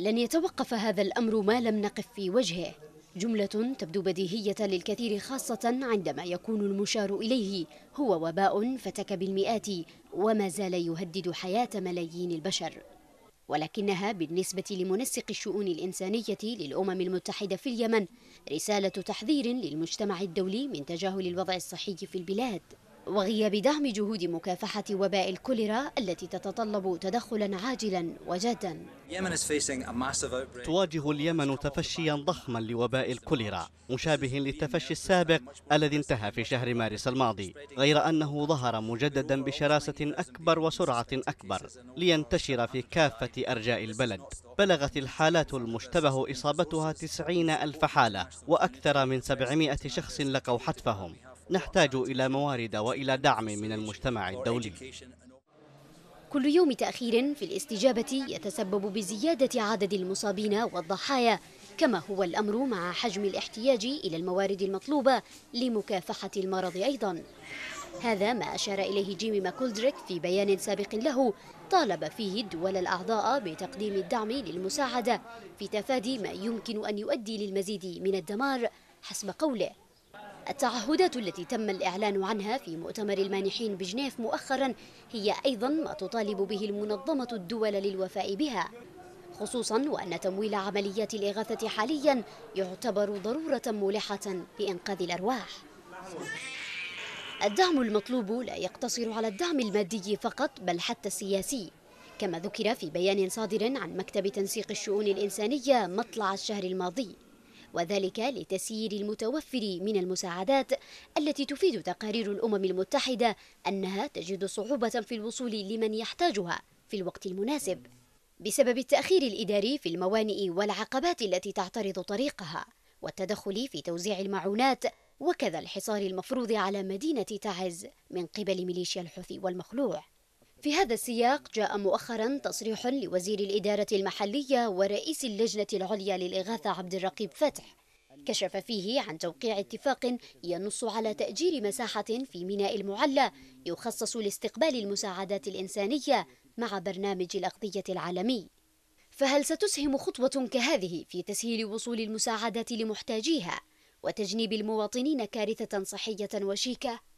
لن يتوقف هذا الأمر ما لم نقف في وجهه جملة تبدو بديهية للكثير خاصة عندما يكون المشار إليه هو وباء فتك بالمئات وما زال يهدد حياة ملايين البشر ولكنها بالنسبة لمنسق الشؤون الإنسانية للأمم المتحدة في اليمن رسالة تحذير للمجتمع الدولي من تجاهل الوضع الصحي في البلاد وغياب دعم جهود مكافحة وباء الكوليرا التي تتطلب تدخلا عاجلا وجادا تواجه اليمن تفشيا ضخما لوباء الكوليرا مشابه للتفشي السابق الذي انتهى في شهر مارس الماضي غير أنه ظهر مجددا بشراسة أكبر وسرعة أكبر لينتشر في كافة أرجاء البلد بلغت الحالات المشتبه إصابتها تسعين ألف حالة وأكثر من 700 شخص لقوا حتفهم نحتاج إلى موارد وإلى دعم من المجتمع الدولي كل يوم تأخير في الاستجابة يتسبب بزيادة عدد المصابين والضحايا كما هو الأمر مع حجم الاحتياج إلى الموارد المطلوبة لمكافحة المرض أيضا هذا ما أشار إليه جيمي ماكولدريك في بيان سابق له طالب فيه الدول الأعضاء بتقديم الدعم للمساعدة في تفادي ما يمكن أن يؤدي للمزيد من الدمار حسب قوله التعهدات التي تم الإعلان عنها في مؤتمر المانحين بجنيف مؤخرا هي أيضا ما تطالب به المنظمة الدول للوفاء بها خصوصا وأن تمويل عمليات الإغاثة حاليا يعتبر ضرورة ملحة لإنقاذ الأرواح الدعم المطلوب لا يقتصر على الدعم المادي فقط بل حتى السياسي كما ذكر في بيان صادر عن مكتب تنسيق الشؤون الإنسانية مطلع الشهر الماضي وذلك لتسيير المتوفر من المساعدات التي تفيد تقارير الأمم المتحدة أنها تجد صعوبة في الوصول لمن يحتاجها في الوقت المناسب بسبب التأخير الإداري في الموانئ والعقبات التي تعترض طريقها والتدخل في توزيع المعونات وكذا الحصار المفروض على مدينة تعز من قبل ميليشيا الحوثي والمخلوع في هذا السياق جاء مؤخرا تصريح لوزير الإدارة المحلية ورئيس اللجنة العليا للإغاثة عبد الرقيب فتح كشف فيه عن توقيع اتفاق ينص على تأجير مساحة في ميناء المعلى يخصص لاستقبال المساعدات الإنسانية مع برنامج الأغذية العالمي فهل ستسهم خطوة كهذه في تسهيل وصول المساعدات لمحتاجيها وتجنيب المواطنين كارثة صحية وشيكة؟